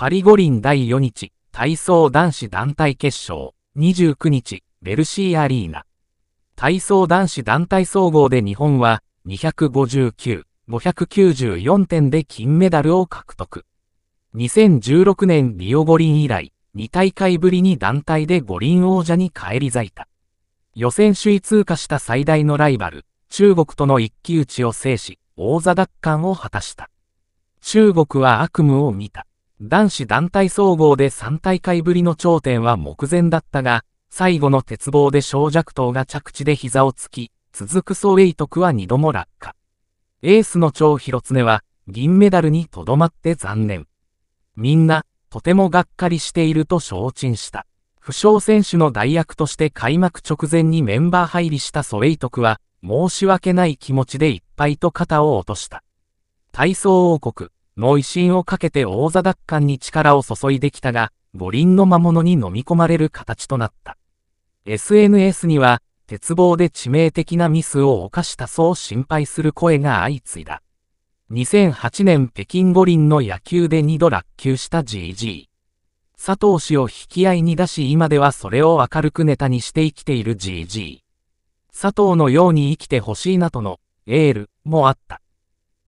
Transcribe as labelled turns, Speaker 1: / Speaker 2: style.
Speaker 1: パリ五輪第4日、体操男子団体決勝、29日、ベルシーアリーナ。体操男子団体総合で日本は、259、594点で金メダルを獲得。2016年リオ五輪以来、2大会ぶりに団体で五輪王者に返り咲いた。予選首位通過した最大のライバル、中国との一騎打ちを制し、王座奪還を果たした。中国は悪夢を見た。男子団体総合で3大会ぶりの頂点は目前だったが、最後の鉄棒で小弱頭が着地で膝をつき、続くソウェイトクは2度も落下。エースの張広常は、銀メダルにとどまって残念。みんな、とてもがっかりしていると承知した。負傷選手の代役として開幕直前にメンバー入りしたソウェイトクは、申し訳ない気持ちでいっぱいと肩を落とした。体操王国。の威信をかけて王座奪還に力を注いできたが、五輪の魔物に飲み込まれる形となった。SNS には、鉄棒で致命的なミスを犯したそう心配する声が相次いだ。2008年北京五輪の野球で2度落球した GG。佐藤氏を引き合いに出し今ではそれを明るくネタにして生きている GG。佐藤のように生きてほしいなとのエールもあった。